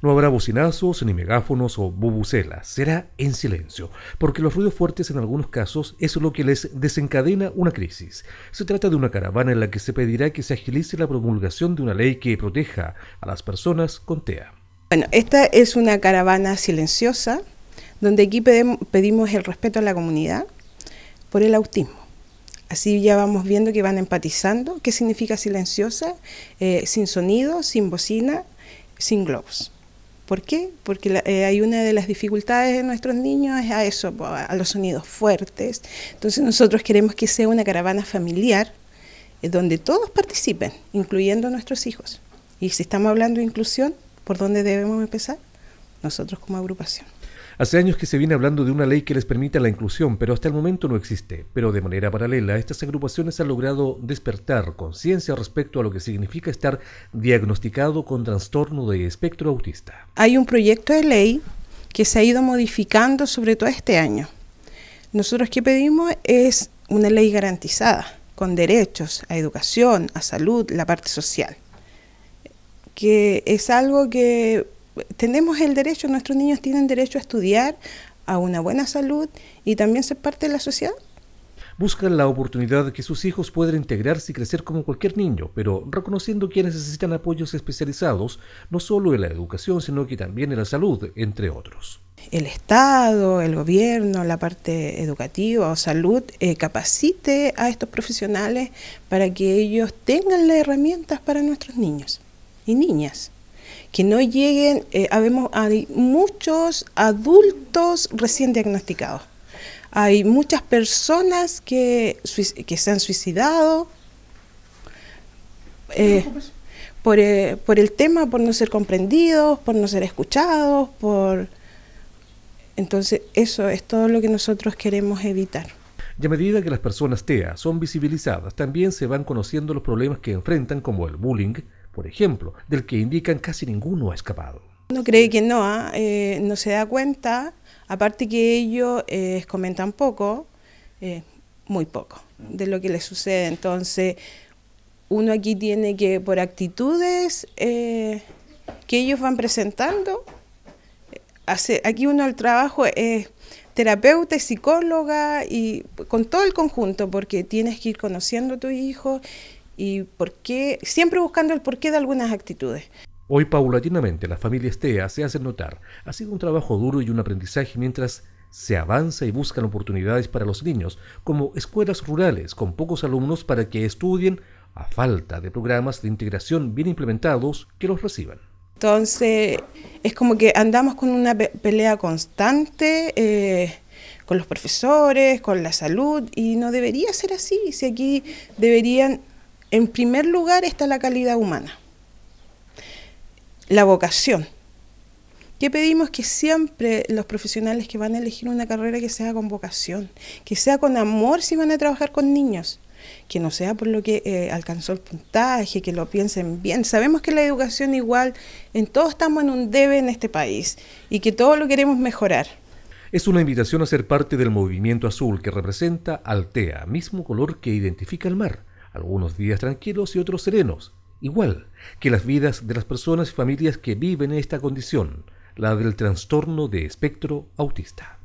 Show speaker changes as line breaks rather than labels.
No habrá bocinazos, ni megáfonos o bubucelas. Será en silencio, porque los ruidos fuertes en algunos casos es lo que les desencadena una crisis. Se trata de una caravana en la que se pedirá que se agilice la promulgación de una ley que proteja a las personas con TEA.
Bueno, esta es una caravana silenciosa, donde aquí pedimos el respeto a la comunidad por el autismo. Así ya vamos viendo que van empatizando. ¿Qué significa silenciosa? Eh, sin sonido, sin bocina, sin globos. ¿Por qué? Porque eh, hay una de las dificultades de nuestros niños es a eso, a los sonidos fuertes. Entonces nosotros queremos que sea una caravana familiar eh, donde todos participen, incluyendo nuestros hijos. Y si estamos hablando de inclusión, ¿por dónde debemos empezar? Nosotros como agrupación.
Hace años que se viene hablando de una ley que les permita la inclusión, pero hasta el momento no existe. Pero de manera paralela, estas agrupaciones han logrado despertar conciencia respecto a lo que significa estar diagnosticado con trastorno de espectro autista.
Hay un proyecto de ley que se ha ido modificando, sobre todo este año. Nosotros que pedimos es una ley garantizada, con derechos a educación, a salud, la parte social, que es algo que tenemos el derecho, nuestros niños tienen derecho a estudiar, a una buena salud y también ser parte de la sociedad.
Buscan la oportunidad de que sus hijos puedan integrarse y crecer como cualquier niño, pero reconociendo que necesitan apoyos especializados, no solo en la educación, sino que también en la salud, entre otros.
El Estado, el gobierno, la parte educativa o salud eh, capacite a estos profesionales para que ellos tengan las herramientas para nuestros niños y niñas que no lleguen, eh, habemos, hay muchos adultos recién diagnosticados, hay muchas personas que, que se han suicidado eh, por, eh, por el tema, por no ser comprendidos, por no ser escuchados, por... Entonces eso es todo lo que nosotros queremos evitar.
Y a medida que las personas TEA son visibilizadas, también se van conociendo los problemas que enfrentan como el bullying, por ejemplo, del que indican casi ninguno ha escapado.
No cree que no, ¿ah? eh, no se da cuenta, aparte que ellos eh, comentan poco, eh, muy poco, de lo que les sucede. Entonces, uno aquí tiene que, por actitudes que ellos van presentando, aquí uno el trabajo es terapeuta, psicóloga y con todo el conjunto, porque tienes que ir conociendo a tu hijo y por qué, siempre buscando el porqué de algunas actitudes.
Hoy paulatinamente la familia TEA se hace notar. Ha sido un trabajo duro y un aprendizaje mientras se avanza y buscan oportunidades para los niños, como escuelas rurales con pocos alumnos para que estudien a falta de programas de integración bien implementados que los reciban.
Entonces, es como que andamos con una pelea constante eh, con los profesores, con la salud, y no debería ser así. Si aquí deberían en primer lugar está la calidad humana, la vocación. que pedimos? Que siempre los profesionales que van a elegir una carrera que sea con vocación, que sea con amor si van a trabajar con niños, que no sea por lo que eh, alcanzó el puntaje, que lo piensen bien. Sabemos que la educación igual, en todos estamos en un debe en este país y que todo lo queremos mejorar.
Es una invitación a ser parte del movimiento azul que representa Altea, mismo color que identifica el mar algunos días tranquilos y otros serenos, igual que las vidas de las personas y familias que viven esta condición, la del trastorno de espectro autista.